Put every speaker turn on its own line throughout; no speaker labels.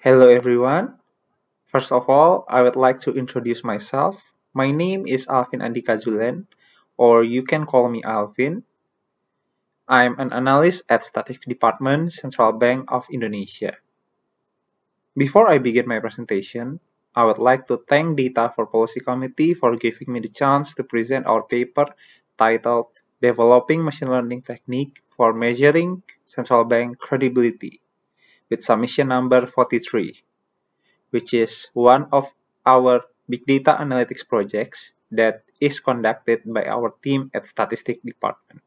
Hello everyone. First of all, I would like to introduce myself. My name is Alvin Andika Julen, or you can call me Alvin. I'm an analyst at Statistics Department, Central Bank of Indonesia. Before I begin my presentation, I would like to thank Data for Policy Committee for giving me the chance to present our paper titled Developing Machine Learning Technique for Measuring Central Bank Credibility. with submission number 43, which is one of our big data analytics projects that is conducted by our team at Statistics Department.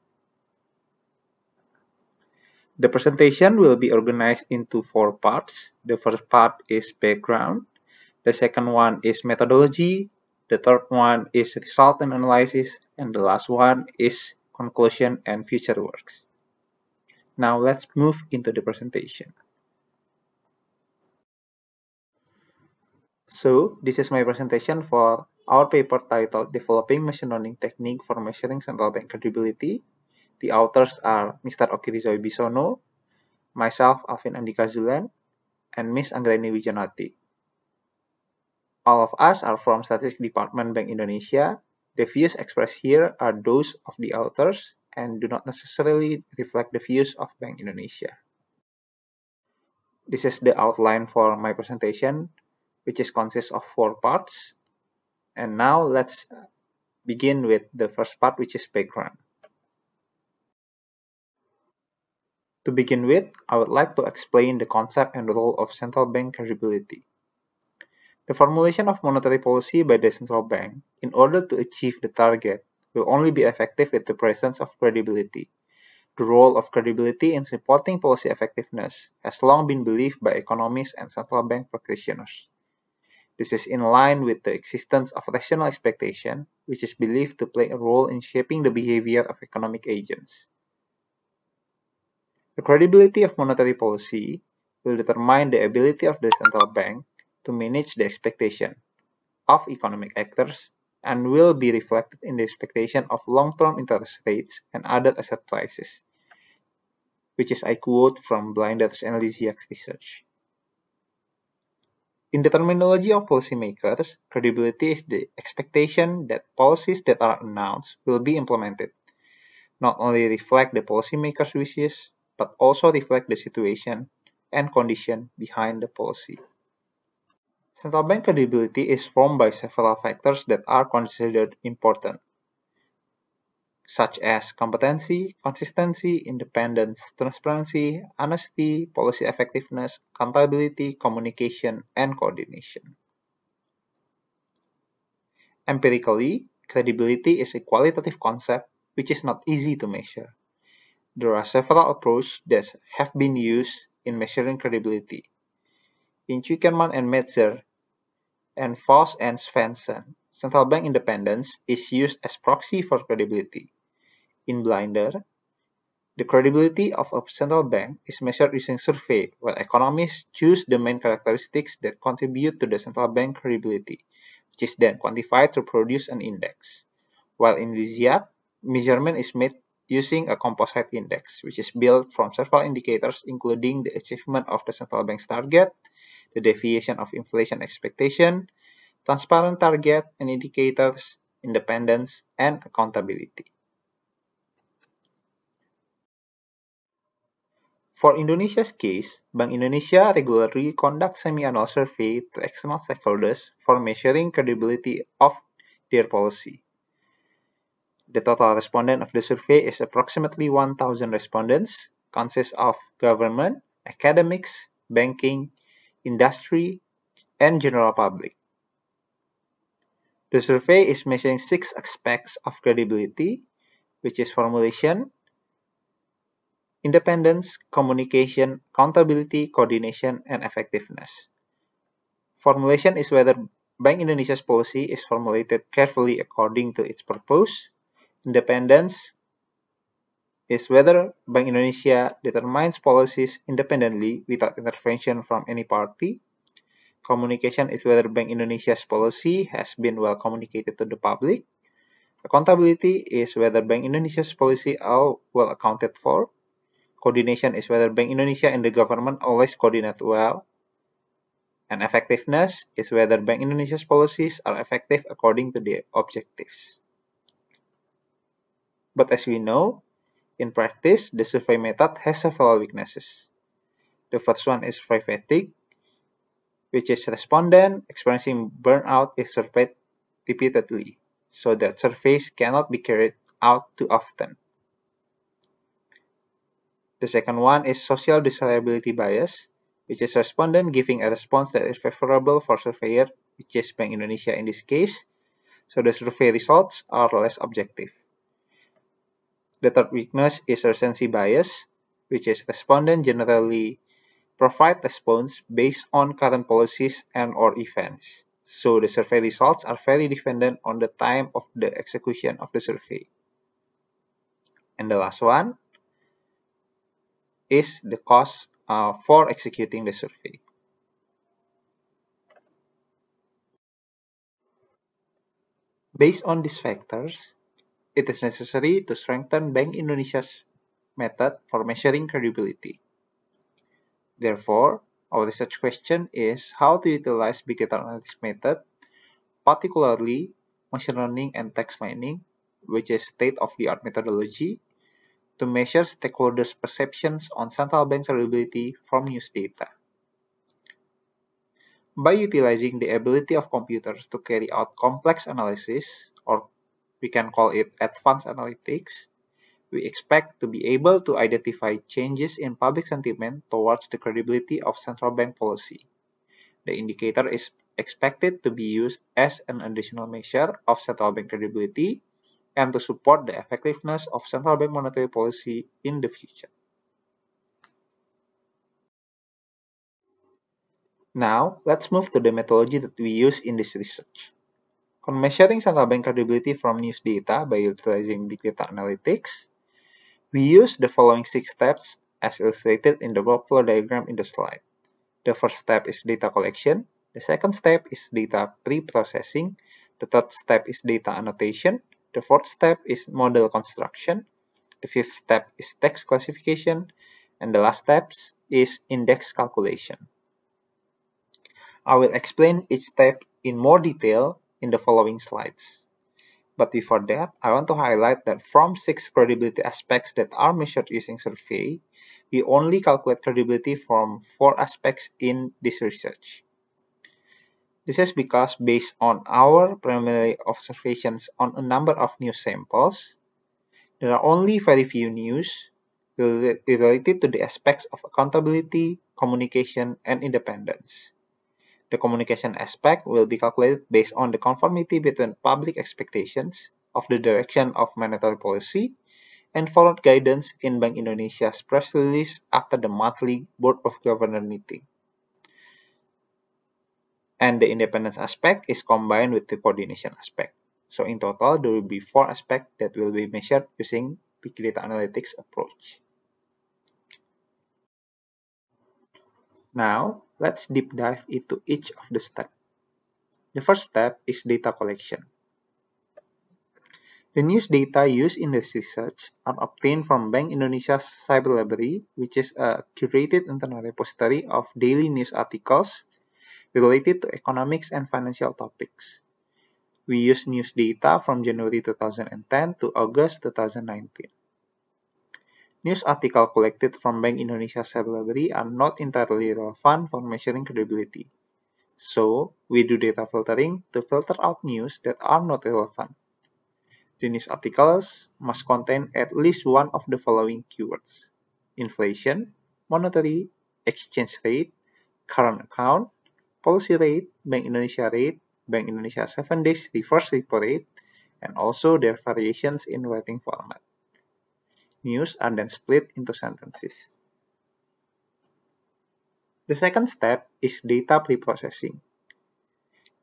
The presentation will be organized into four parts. The first part is background, the second one is methodology, the third one is result and analysis, and the last one is conclusion and future works. Now let's move into the presentation. So, this is my presentation for our paper titled Developing Machine Learning Technique for Measuring Central Bank Credibility. The authors are Mr. Okirizoy Bisono, myself Alvin Andika Zulen, and Miss Anggreni Wijanati. All of us are from Statistics Department Bank Indonesia. The views expressed here are those of the authors and do not necessarily reflect the views of Bank Indonesia. This is the outline for my presentation. which is consists of four parts. And now let's begin with the first part, which is background. To begin with, I would like to explain the concept and role of central bank credibility. The formulation of monetary policy by the central bank in order to achieve the target will only be effective with the presence of credibility. The role of credibility in supporting policy effectiveness has long been believed by economists and central bank practitioners. This is in line with the existence of rational expectation, which is believed to play a role in shaping the behavior of economic agents. The credibility of monetary policy will determine the ability of the central bank to manage the expectation of economic actors and will be reflected in the expectation of long-term interest rates and other asset prices, which is I quote from Blinders and research. In the terminology of policymakers, credibility is the expectation that policies that are announced will be implemented, not only reflect the policymaker's wishes, but also reflect the situation and condition behind the policy. Central bank credibility is formed by several factors that are considered important, such as competency, consistency, independence, transparency, honesty, policy effectiveness, accountability, communication, and coordination. Empirically, credibility is a qualitative concept which is not easy to measure. There are several approaches that have been used in measuring credibility. In Chuikerman and Metzer, and Voss and Svensson, Central bank independence is used as proxy for credibility. In Blinder, the credibility of a central bank is measured using survey, while economists choose the main characteristics that contribute to the central bank credibility, which is then quantified to produce an index. While in Lysiak, measurement is made using a composite index, which is built from several indicators including the achievement of the central bank's target, the deviation of inflation expectation, transparent target and indicators, independence, and accountability. For Indonesia's case, Bank Indonesia regularly conducts semi-annual survey to external stakeholders for measuring credibility of their policy. The total respondent of the survey is approximately 1,000 respondents, consists of government, academics, banking, industry, and general public. The survey is measuring six aspects of credibility, which is formulation, independence, communication, accountability, coordination, and effectiveness. Formulation is whether Bank Indonesia's policy is formulated carefully according to its purpose. Independence is whether Bank Indonesia determines policies independently without intervention from any party. Communication is whether Bank Indonesia's policy has been well communicated to the public. Accountability is whether Bank Indonesia's policy are well accounted for. Coordination is whether Bank Indonesia and the government always coordinate well. And effectiveness is whether Bank Indonesia's policies are effective according to their objectives. But as we know, in practice, the survey method has several weaknesses. The first one is survey fatigue, which is respondent experiencing burnout is surveyed repeatedly, so that surveys cannot be carried out too often. The second one is social desirability bias, which is respondent giving a response that is favorable for surveyor, which is Bank Indonesia in this case, so the survey results are less objective. The third weakness is recency bias, which is respondent generally provide response based on current policies and or events. So the survey results are very dependent on the time of the execution of the survey. And the last one is the cost uh, for executing the survey. Based on these factors, it is necessary to strengthen Bank Indonesia's method for measuring credibility. Therefore, our research question is how to utilize big data analytics method, particularly machine learning and text mining, which is state-of-the-art methodology, to measure stakeholders' perceptions on central bank's reliability from news data. By utilizing the ability of computers to carry out complex analysis, or we can call it advanced analytics, we expect to be able to identify changes in public sentiment towards the credibility of central bank policy. The indicator is expected to be used as an additional measure of central bank credibility and to support the effectiveness of central bank monetary policy in the future. Now, let's move to the methodology that we use in this research. On measuring central bank credibility from news data by utilizing big data analytics, we use the following six steps as illustrated in the workflow diagram in the slide. The first step is data collection, the second step is data pre-processing, the third step is data annotation, the fourth step is model construction, the fifth step is text classification, and the last step is index calculation. I will explain each step in more detail in the following slides. But before that, I want to highlight that from six credibility aspects that are measured using survey, we only calculate credibility from four aspects in this research. This is because based on our preliminary observations on a number of new samples, there are only very few news related to the aspects of accountability, communication, and independence. The communication aspect will be calculated based on the conformity between public expectations of the direction of monetary policy and followed guidance in Bank Indonesia's press release after the monthly Board of Governors meeting. And the independence aspect is combined with the coordination aspect. So in total, there will be four aspects that will be measured using big data analytics approach. Now, let's deep dive into each of the steps. The first step is data collection. The news data used in this research are obtained from Bank Indonesia's Cyber Library, which is a curated internal repository of daily news articles related to economics and financial topics. We use news data from January 2010 to August 2019. News article collected from Bank Indonesia Library are not entirely relevant for measuring credibility. So, we do data filtering to filter out news that are not relevant. The news articles must contain at least one of the following keywords. Inflation, monetary, exchange rate, current account, policy rate, Bank Indonesia rate, Bank Indonesia 7 days reverse repo rate, and also their variations in writing format. news are then split into sentences. The second step is data preprocessing.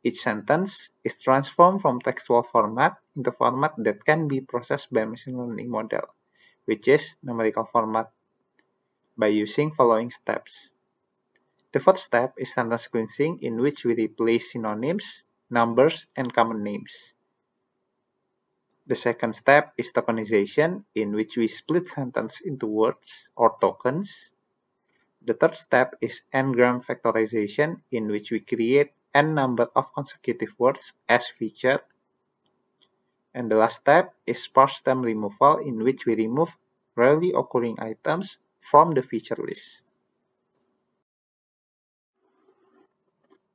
Each sentence is transformed from textual format into format that can be processed by machine learning model, which is numerical format, by using following steps. The first step is sentence cleansing in which we replace synonyms, numbers, and common names. The second step is tokenization, in which we split sentence into words or tokens. The third step is n-gram factorization, in which we create n number of consecutive words as feature. And the last step is sparse stem removal, in which we remove rarely occurring items from the feature list.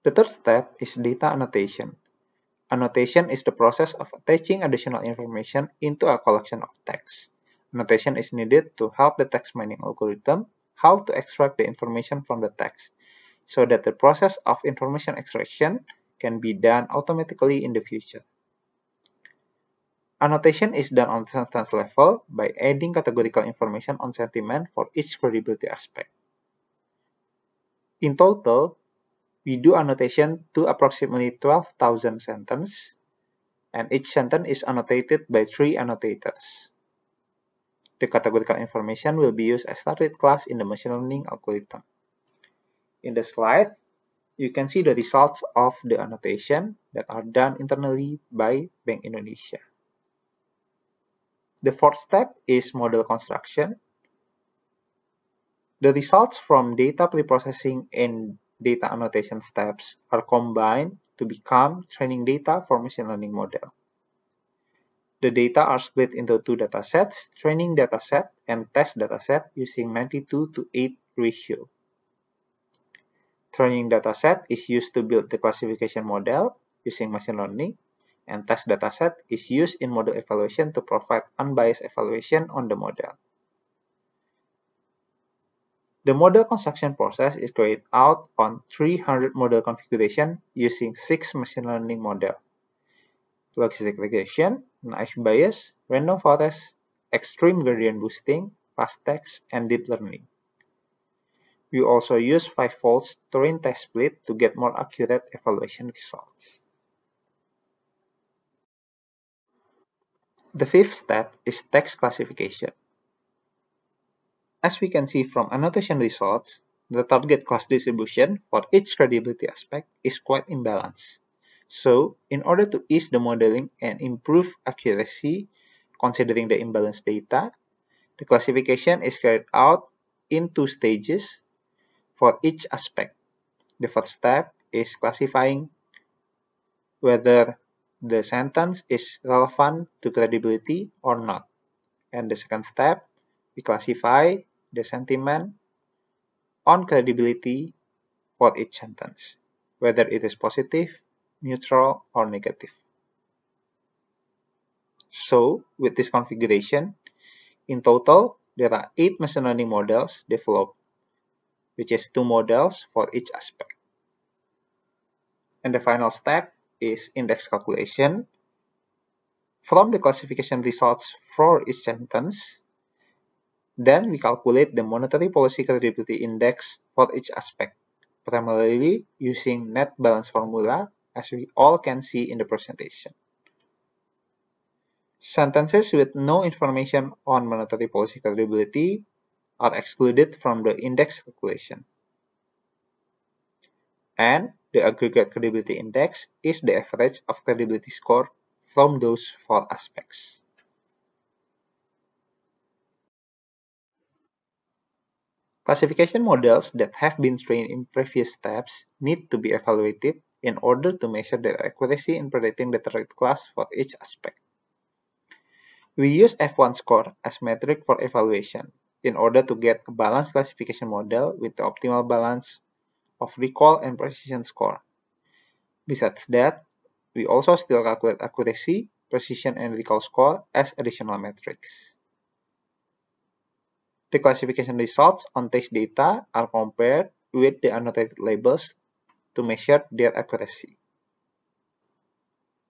The third step is data annotation, Annotation is the process of attaching additional information into a collection of text. Annotation is needed to help the text mining algorithm how to extract the information from the text so that the process of information extraction can be done automatically in the future. Annotation is done on sentence level by adding categorical information on sentiment for each credibility aspect. In total, we do annotation to approximately 12,000 sentences, and each sentence is annotated by three annotators. The categorical information will be used as target class in the machine learning algorithm. In the slide, you can see the results of the annotation that are done internally by Bank Indonesia. The fourth step is model construction. The results from data preprocessing and data annotation steps are combined to become training data for machine learning model. The data are split into two datasets, training dataset and test dataset using 92 to 8 ratio. Training dataset is used to build the classification model using machine learning, and test dataset is used in model evaluation to provide unbiased evaluation on the model. The model construction process is carried out on 300 model configuration using 6 machine learning model. Logistic regression, naive bias, random forest, extreme gradient boosting, FastText, text, and deep learning. We also use 5 folds Turing test split to get more accurate evaluation results. The fifth step is text classification. As we can see from annotation results, the target class distribution for each credibility aspect is quite imbalanced. So, in order to ease the modeling and improve accuracy considering the imbalanced data, the classification is carried out in two stages for each aspect. The first step is classifying whether the sentence is relevant to credibility or not. And the second step, we classify the sentiment on credibility for each sentence, whether it is positive, neutral, or negative. So, with this configuration, in total, there are 8 machine learning models developed, which is 2 models for each aspect. And the final step is index calculation. From the classification results for each sentence, Then we calculate the monetary policy credibility index for each aspect, primarily using net balance formula as we all can see in the presentation. Sentences with no information on monetary policy credibility are excluded from the index calculation. And the aggregate credibility index is the average of credibility score from those four aspects. Classification models that have been trained in previous steps need to be evaluated in order to measure their accuracy in predicting the target class for each aspect. We use F1 score as metric for evaluation in order to get a balanced classification model with the optimal balance of recall and precision score. Besides that, we also still calculate accuracy, precision, and recall score as additional metrics. The classification results on test data are compared with the annotated labels to measure their accuracy.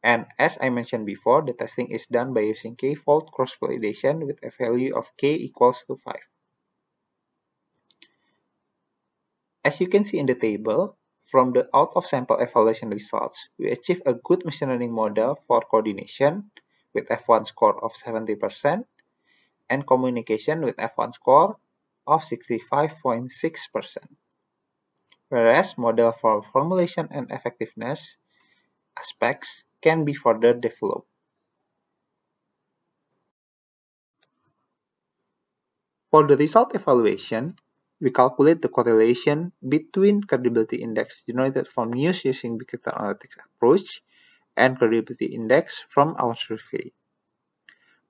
And as I mentioned before, the testing is done by using k-fold cross-validation with a value of k equals to 5. As you can see in the table, from the out-of-sample evaluation results, we achieve a good machine learning model for coordination with F1 score of 70% and communication with F1 score of 65.6%. Whereas model for formulation and effectiveness aspects can be further developed. For the result evaluation, we calculate the correlation between credibility index generated from news using big data analytics approach and credibility index from our survey.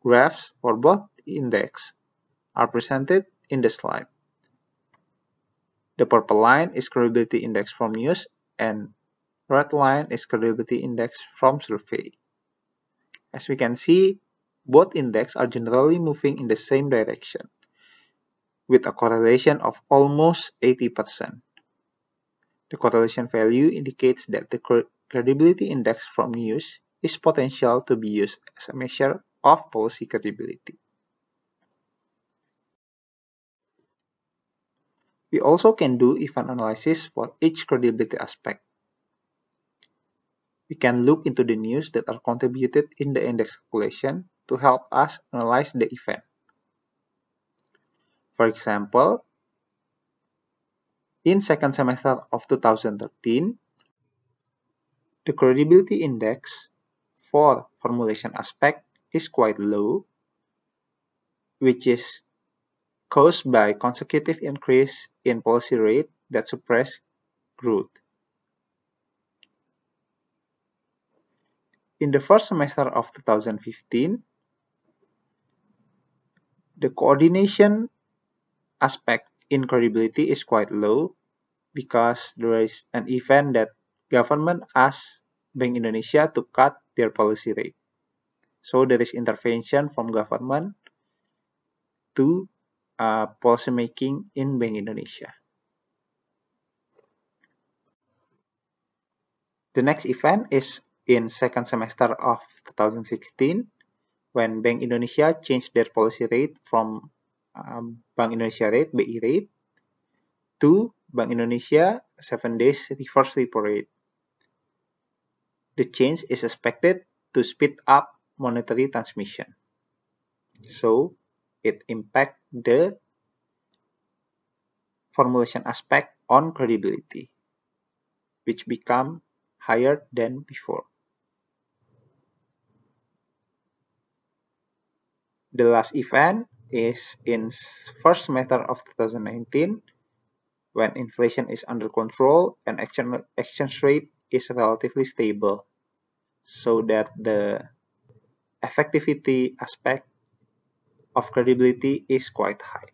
Graphs for both index are presented in the slide. The purple line is credibility index from news and red line is credibility index from survey. As we can see, both index are generally moving in the same direction with a correlation of almost 80%. The correlation value indicates that the credibility index from news is potential to be used as a measure of policy credibility. We also can do event analysis for each credibility aspect. We can look into the news that are contributed in the index calculation to help us analyze the event. For example, in second semester of 2013, the credibility index for formulation aspect is quite low, which is caused by consecutive increase in policy rate that suppress growth. In the first semester of 2015, the coordination aspect in credibility is quite low because there is an event that government asked Bank Indonesia to cut their policy rate. So there is intervention from government to uh, policy making in Bank Indonesia. The next event is in second semester of 2016 when Bank Indonesia changed their policy rate from um, Bank Indonesia rate BI rate to Bank Indonesia 7 days reverse repo rate. The change is expected to speed up monetary transmission. So, it impact the formulation aspect on credibility, which become higher than before. The last event is in first semester of 2019 when inflation is under control and exchange rate is relatively stable so that the effectivity aspect of credibility is quite high.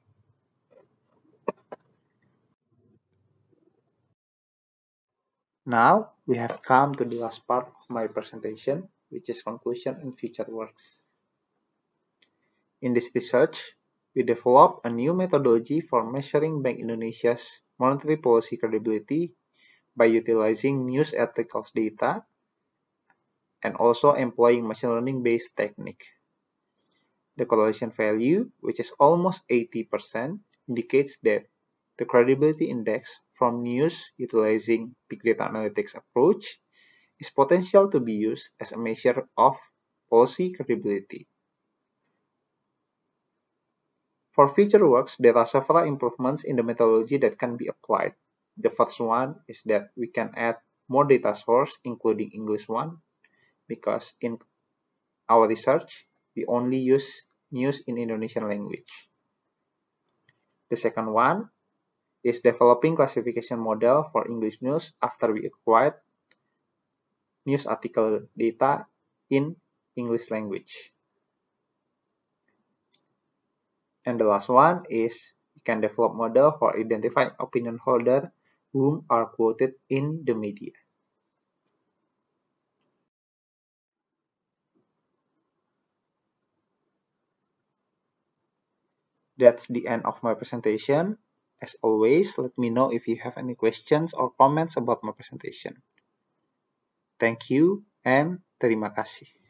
Now we have come to the last part of my presentation, which is conclusion and future works. In this research, we developed a new methodology for measuring Bank Indonesia's monetary policy credibility by utilizing news articles data and also employing machine learning based technique. The correlation value, which is almost 80%, indicates that the credibility index from news utilizing big data analytics approach is potential to be used as a measure of policy credibility. For future works, there are several improvements in the methodology that can be applied. The first one is that we can add more data source, including English one, because in our research, we only use news in Indonesian language. The second one is developing classification model for English news after we acquired news article data in English language. And the last one is you can develop model for identifying opinion holder whom are quoted in the media. That's the end of my presentation. As always, let me know if you have any questions or comments about my presentation. Thank you and terima kasih.